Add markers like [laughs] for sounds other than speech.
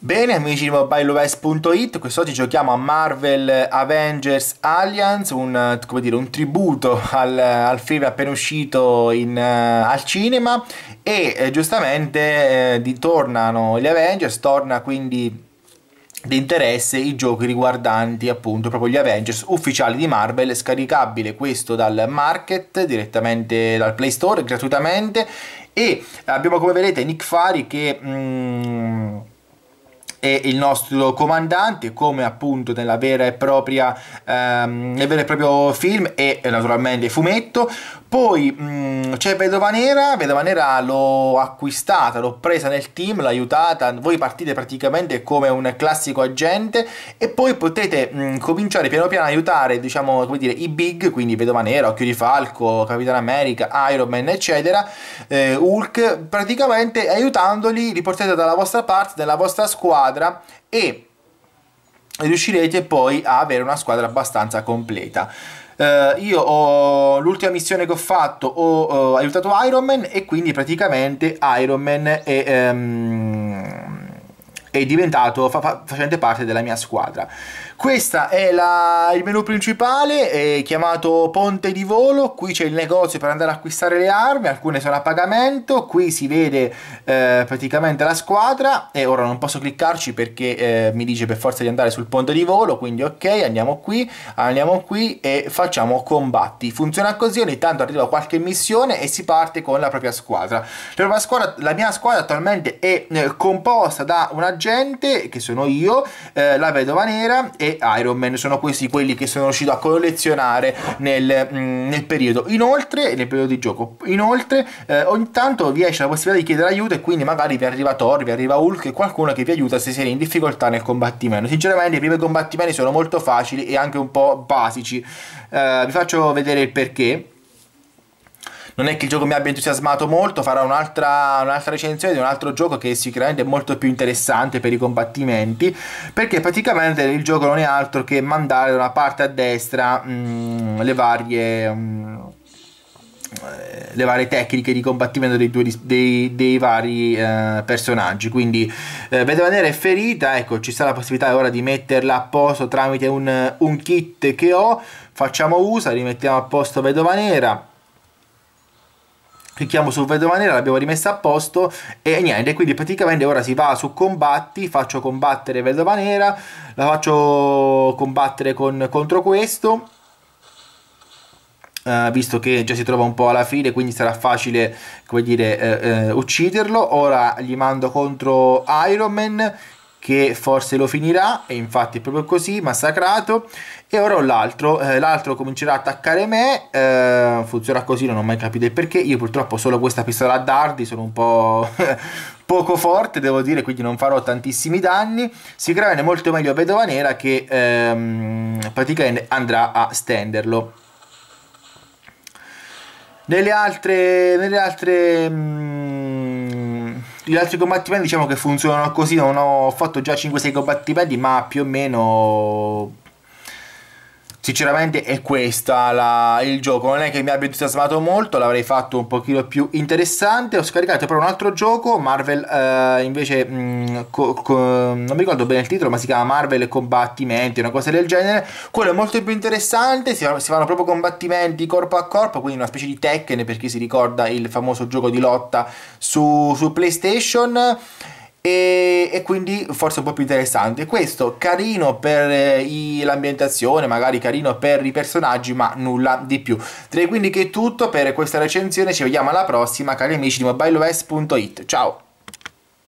Bene amici di mobileOS.it, quest'oggi giochiamo a Marvel Avengers Alliance, un, eh, dire, un tributo al, al, film appena uscito in, uh, al cinema e eh, giustamente eh, tornano gli Avengers, torna quindi di interesse i giochi riguardanti appunto proprio gli Avengers ufficiali di Marvel scaricabile questo dal market direttamente dal Play Store gratuitamente e abbiamo come vedete Nick Fari che mm, e il nostro comandante come appunto nella vera e propria ehm, nel vero e proprio film e eh, naturalmente fumetto poi mh, mm, c'è Vedova Nera Vedova Nera l'ho acquistata l'ho presa nel team l'ho aiutata voi partite praticamente come un classico agente e poi potete mh, mm, cominciare piano piano a aiutare diciamo come dire i big quindi Vedova Nera Occhio di Falco Capitano America Iron Man eccetera eh, Hulk praticamente aiutandoli li portate dalla vostra parte dalla vostra squadra squadra e riuscirete poi a avere una squadra abbastanza completa. Uh, io ho l'ultima missione che ho fatto ho, ho eh, aiutato Iron Man e quindi praticamente Iron Man e um, è diventato fa facente parte della mia squadra. Questo è la, il menu principale, è chiamato Ponte di Volo, qui c'è il negozio per andare a acquistare le armi, alcune sono a pagamento, qui si vede eh, praticamente la squadra e ora non posso cliccarci perché eh, mi dice per forza di andare sul ponte di volo, quindi ok, andiamo qui, andiamo qui e facciamo combatti. Funziona così, ogni tanto arriva qualche missione e si parte con la propria squadra. La, propria squadra, la mia squadra attualmente è eh, composta da un agente recente, che sono io, eh, La Vedova Nera e Iron Man. Sono questi quelli che sono riuscito a collezionare nel, mm, nel periodo. Inoltre, nel periodo di gioco, inoltre eh, ogni tanto vi esce la possibilità di chiedere aiuto e quindi magari vi arriva Thor, vi arriva Hulk e qualcuno che vi aiuta se siete in difficoltà nel combattimento. Sinceramente i primi combattimenti sono molto facili e anche un po' basici. Eh, vi faccio vedere il perché non è che il gioco mi abbia entusiasmato molto, farò un'altra, un'altra recensione di un altro gioco che sicuramente è molto più interessante per i combattimenti, perché praticamente il gioco non è altro che mandare da una parte a destra mh, mm, le varie... Mh, mm, le varie tecniche di combattimento dei, due, dei, dei vari eh, personaggi quindi eh, Vedova Nera è ferita ecco ci sta la possibilità ora di metterla a posto tramite un, un kit che ho facciamo usa rimettiamo a posto Vedova Nera clicchiamo su vedo maniera l'abbiamo rimessa a posto e niente quindi praticamente ora si va su combatti faccio combattere vedo maniera la faccio combattere con, contro questo Uh, visto che già si trova un po' alla fine, quindi sarà facile, come dire, uh, uh, ucciderlo. Ora gli mando contro Iron Man, che forse lo finirà e infatti è proprio così, massacrato e ora ho l'altro, eh, l'altro comincerà a attaccare me, eh, funzionerà così, non ho mai capito il perché, io purtroppo ho solo questa pistola a dardi, sono un po' [laughs] poco forte devo dire, quindi non farò tantissimi danni, Si sicuramente molto meglio Vedova Nera che ehm, praticamente andrà a stenderlo. Nelle altre, nelle altre mh, mm, gli altri combattimenti diciamo che funzionano così, non ho fatto già 5-6 combattimenti, ma più o meno Sinceramente è questo il gioco, non è che mi abbia entusiasmato molto, l'avrei fatto un pochino più interessante. Ho scaricato però un altro gioco, Marvel eh, invece, mh, mm, co- co- non mi ricordo bene il titolo, ma si chiama Marvel Combattimenti, una cosa del genere. Quello è molto più interessante, si, si fanno proprio combattimenti corpo a corpo, quindi una specie di Tekken per chi si ricorda il famoso gioco di lotta su, su PlayStation e, e, quindi forse un po' più interessante. Questo carino per eh, l'ambientazione, magari carino per i personaggi, ma nulla di più. Direi quindi che è tutto per questa recensione, ci vediamo alla prossima cari amici di mobileOS.it. Ciao!